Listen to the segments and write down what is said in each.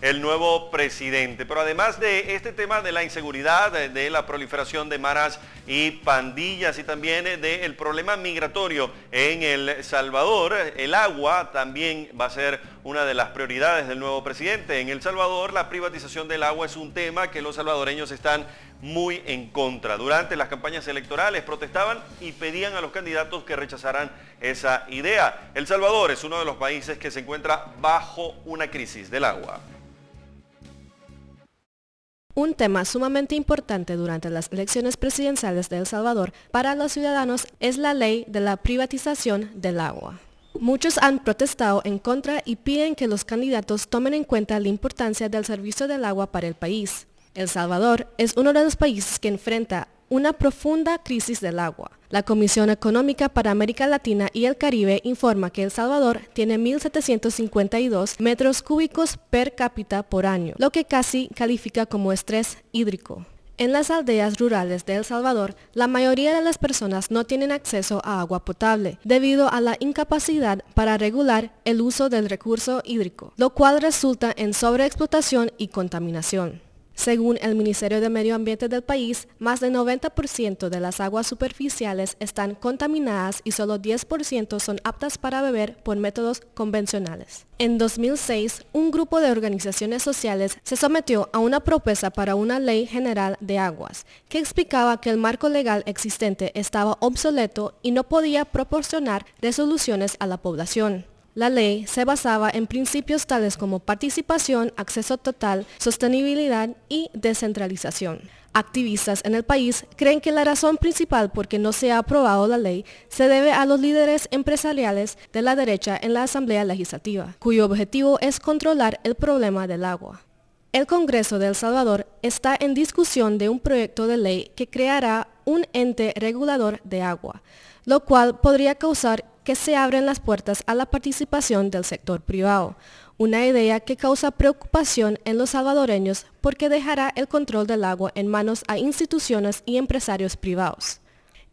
el nuevo presidente. Pero además de este tema de la inseguridad, de la proliferación de maras y pandillas y también del problema migratorio en El Salvador, el agua también va a ser una de las prioridades del nuevo presidente. En El Salvador la privatización del agua es un tema que los salvadoreños están muy en contra. Durante las campañas electorales protestaban y pedían a los candidatos que rechazaran esa idea. El Salvador es uno de los países que se encuentra bajo una crisis del agua. Un tema sumamente importante durante las elecciones presidenciales de El Salvador para los ciudadanos es la ley de la privatización del agua. Muchos han protestado en contra y piden que los candidatos tomen en cuenta la importancia del servicio del agua para el país. El Salvador es uno de los países que enfrenta una profunda crisis del agua. La Comisión Económica para América Latina y el Caribe informa que El Salvador tiene 1.752 metros cúbicos per cápita por año, lo que casi califica como estrés hídrico. En las aldeas rurales de El Salvador, la mayoría de las personas no tienen acceso a agua potable debido a la incapacidad para regular el uso del recurso hídrico, lo cual resulta en sobreexplotación y contaminación. Según el Ministerio de Medio Ambiente del país, más del 90% de las aguas superficiales están contaminadas y solo 10% son aptas para beber por métodos convencionales. En 2006, un grupo de organizaciones sociales se sometió a una propuesta para una ley general de aguas, que explicaba que el marco legal existente estaba obsoleto y no podía proporcionar resoluciones a la población. La ley se basaba en principios tales como participación, acceso total, sostenibilidad y descentralización. Activistas en el país creen que la razón principal por que no se ha aprobado la ley se debe a los líderes empresariales de la derecha en la Asamblea Legislativa, cuyo objetivo es controlar el problema del agua. El Congreso de El Salvador está en discusión de un proyecto de ley que creará un ente regulador de agua, lo cual podría causar que se abren las puertas a la participación del sector privado, una idea que causa preocupación en los salvadoreños porque dejará el control del agua en manos a instituciones y empresarios privados.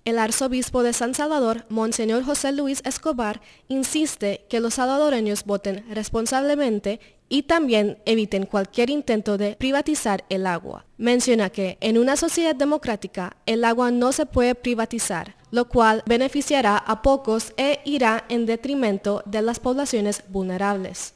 El arzobispo de San Salvador, Monseñor José Luis Escobar, insiste que los salvadoreños voten responsablemente y también eviten cualquier intento de privatizar el agua. Menciona que en una sociedad democrática el agua no se puede privatizar, lo cual beneficiará a pocos e irá en detrimento de las poblaciones vulnerables.